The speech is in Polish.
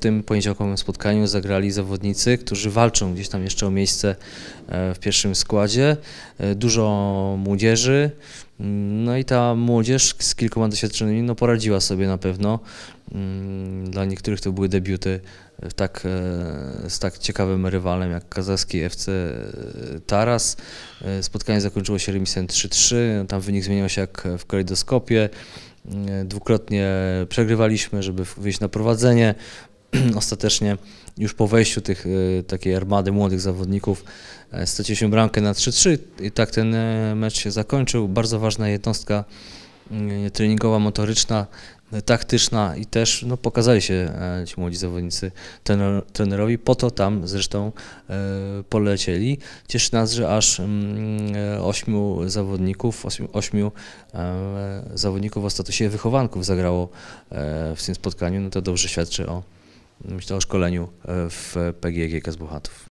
tym poniedziałkowym spotkaniu zagrali zawodnicy, którzy walczą gdzieś tam jeszcze o miejsce e, w pierwszym składzie. E, dużo młodzieży. Mm, no i ta młodzież z kilkoma doświadczeniami no poradziła sobie na pewno. Mm, dla niektórych to były debiuty w e, tak, z tak ciekawym rywalem jak kazachski FC Taras. Spotkanie zakończyło się remisem 3-3, tam wynik zmieniał się jak w kalejdoskopie. Dwukrotnie przegrywaliśmy, żeby wyjść na prowadzenie. ostatecznie już po wejściu tych, y, takiej armady młodych zawodników e, straciliśmy bramkę na 3-3 i tak ten e, mecz się zakończył. Bardzo ważna jednostka mm, treningowa, motoryczna, e, taktyczna i też no, pokazali się ci młodzi zawodnicy trener, trenerowi, po to tam zresztą polecieli. Cieszy nas, że aż mm, ośmiu zawodników, ośmiu, ośmiu zawodników o statusie wychowanków zagrało w tym spotkaniu, no to dobrze świadczy o myślę o szkoleniu e, w PGG Kazbuchatów.